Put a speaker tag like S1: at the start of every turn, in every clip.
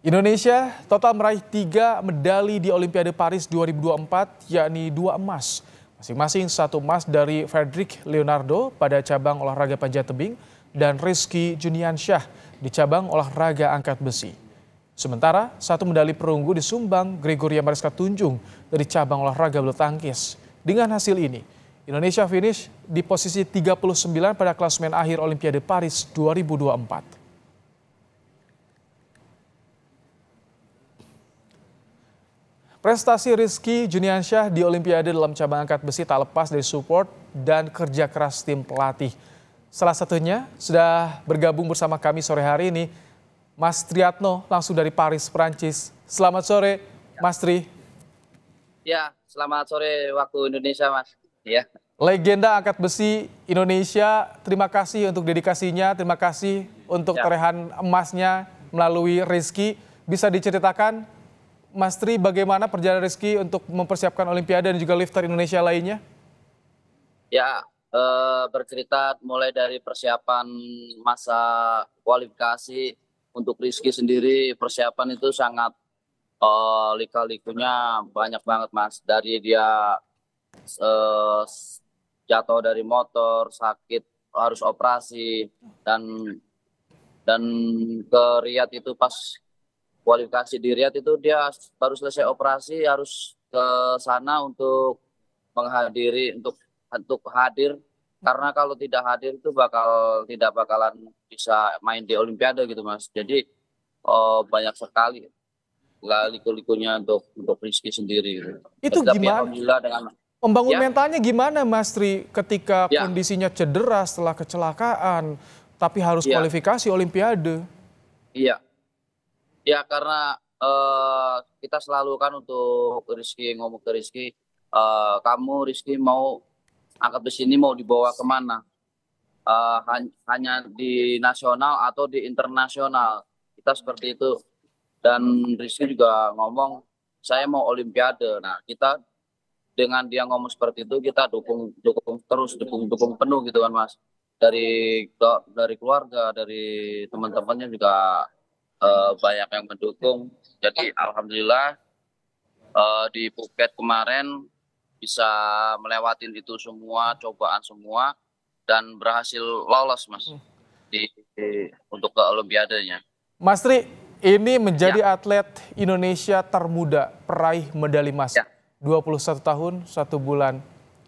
S1: Indonesia total meraih tiga medali di Olimpiade Paris 2024, yakni dua emas. Masing-masing satu emas dari Frederick Leonardo pada cabang olahraga panjat tebing dan Rizky Juniansyah di cabang olahraga angkat besi. Sementara satu medali perunggu disumbang Gregoria Mariska Tunjung dari cabang olahraga bulu tangkis. Dengan hasil ini, Indonesia finish di posisi 39 pada klasemen akhir Olimpiade Paris 2024. Prestasi Rizky Juniansyah di Olimpiade dalam cabang angkat besi tak lepas dari support dan kerja keras tim pelatih. Salah satunya sudah bergabung bersama kami sore hari ini, Mas Triatno langsung dari Paris, Prancis. Selamat sore, Mas Tri.
S2: Ya, selamat sore waktu Indonesia, Mas.
S1: Ya. Legenda angkat besi Indonesia, terima kasih untuk dedikasinya, terima kasih untuk ya. torehan emasnya melalui Rizky. Bisa diceritakan Mas Tri, bagaimana perjalanan Rizky untuk mempersiapkan Olimpiade dan juga lifter Indonesia lainnya?
S2: Ya, eh, bercerita mulai dari persiapan masa kualifikasi untuk Rizky sendiri, persiapan itu sangat eh, lika-likunya banyak banget mas. Dari dia eh, jatuh dari motor, sakit, harus operasi, dan dan ke Riyadh itu pas kualifikasi di Riyadh itu dia baru selesai operasi harus ke sana untuk menghadiri untuk untuk hadir karena kalau tidak hadir itu bakal tidak bakalan bisa main di Olimpiade gitu mas jadi oh, banyak sekali liku-likunya untuk untuk Rizky sendiri gitu. itu Tetapi gimana Alhamdulillah dengan
S1: membangun ya. mentalnya gimana mas Tri ketika ya. kondisinya cedera setelah kecelakaan tapi harus ya. kualifikasi Olimpiade
S2: iya Ya karena uh, kita selalu kan untuk Rizky ngomong ke Rizky, uh, kamu Rizky mau angkat besi ini mau dibawa kemana? Uh, hanya di nasional atau di internasional? Kita seperti itu. Dan Rizky juga ngomong, saya mau Olimpiade. Nah kita dengan dia ngomong seperti itu kita dukung dukung terus dukung dukung penuh gitu kan mas dari dari keluarga dari teman-temannya juga uh, banyak yang mendukung. Jadi alhamdulillah uh, di Phuket kemarin bisa melewatin itu semua cobaan semua dan berhasil lolos mas di, hmm. di untuk ke Olimpiadanya.
S1: Mas Tri, ini menjadi ya. atlet Indonesia termuda peraih medali emas. Ya. 21 tahun, satu bulan.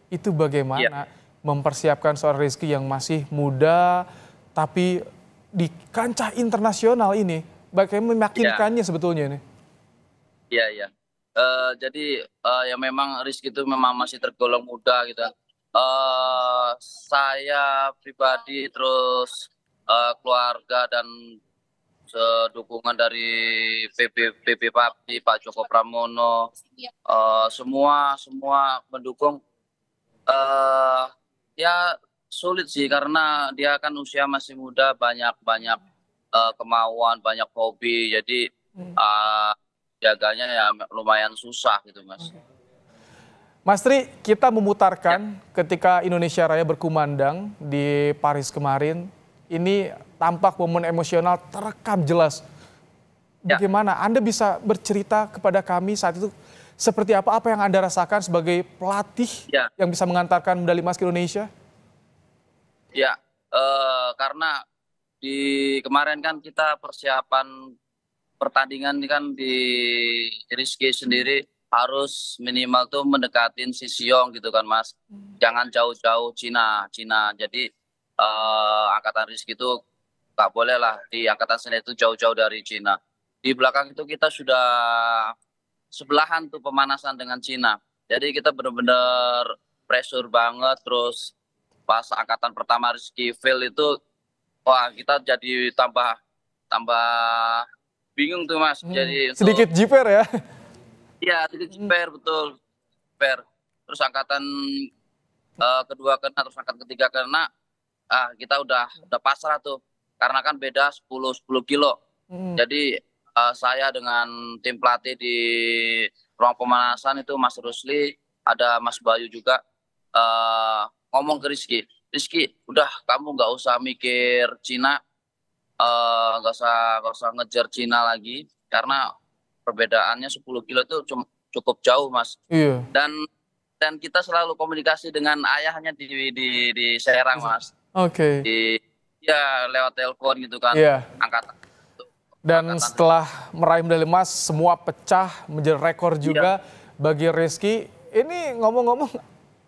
S1: Itu bagaimana ya. mempersiapkan seorang Rizky yang masih muda, tapi di kancah internasional ini Bagaimana meyakinkannya ya. sebetulnya ini?
S2: Iya, iya. Uh, jadi uh, ya memang risk itu memang masih tergolong muda gitu. Uh, saya pribadi terus uh, keluarga dan dukungan dari PP PP Pak Joko Pramono uh, semua semua mendukung uh, ya sulit sih karena dia kan usia masih muda banyak banyak uh, kemauan, banyak hobi. Jadi uh, jaganya ya lumayan susah gitu
S1: mas. Okay. Mas Tri, kita memutarkan ya. ketika Indonesia Raya berkumandang di Paris kemarin, ini tampak momen emosional terekam jelas. Ya. Bagaimana ya. Anda bisa bercerita kepada kami saat itu seperti apa apa yang Anda rasakan sebagai pelatih ya. yang bisa mengantarkan medali emas ke Indonesia?
S2: Ya, uh, karena di kemarin kan kita persiapan pertandingan ini kan di Rizky sendiri harus minimal tuh mendekatin si Siong gitu kan Mas. Hmm. Jangan jauh-jauh Cina, Cina. Jadi eh, angkatan Rizky itu nggak boleh lah di angkatan sendiri itu jauh-jauh dari Cina. Di belakang itu kita sudah sebelahan tuh pemanasan dengan Cina. Jadi kita benar-benar pressure banget terus pas angkatan pertama Rizky fail itu wah kita jadi tambah tambah bingung tuh mas. Hmm. Jadi sedikit jiper ya? Iya sedikit hmm. jiper betul jiper. Terus angkatan uh, kedua kena, terus angkatan ketiga kena, ah kita udah hmm. udah pasrah tuh karena kan beda 10 10 kilo. Hmm. Jadi uh, saya dengan tim pelatih di ruang pemanasan itu Mas Rusli, ada Mas Bayu juga uh, ngomong ke Rizky Rizky udah kamu nggak usah mikir Cina eh, nggak uh, usah gak usah ngejar Cina lagi karena perbedaannya 10 kilo itu cukup jauh mas iya. dan dan kita selalu komunikasi dengan ayahnya di di, di Serang mas oke okay. ya lewat telepon gitu kan Iya. angkatan
S1: dan angkatan. setelah meraih medali emas semua pecah menjadi rekor iya. juga iya. bagi Rizky ini ngomong-ngomong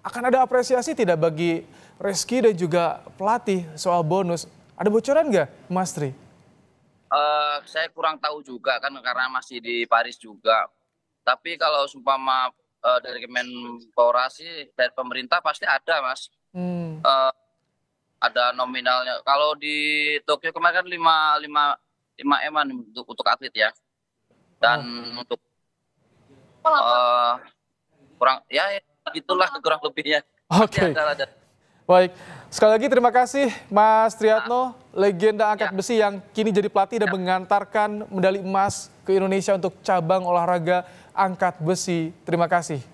S1: akan ada apresiasi tidak bagi Reski dan juga pelatih soal bonus? Ada bocoran nggak, Mas Tri?
S2: Uh, saya kurang tahu juga kan karena masih di Paris juga. Tapi kalau sumpama uh, eh, dari Kemenpora sih dari pemerintah pasti ada, Mas. Hmm. Uh, ada nominalnya. Kalau di Tokyo kemarin kan 5 5 5 M untuk untuk atlet ya. Dan oh. untuk uh, kurang ya, ya itulah kurang lebihnya.
S1: Oke. Okay. Baik, sekali lagi terima kasih Mas Triatno, legenda angkat ya. besi yang kini jadi pelatih dan ya. mengantarkan medali emas ke Indonesia untuk cabang olahraga angkat besi. Terima kasih.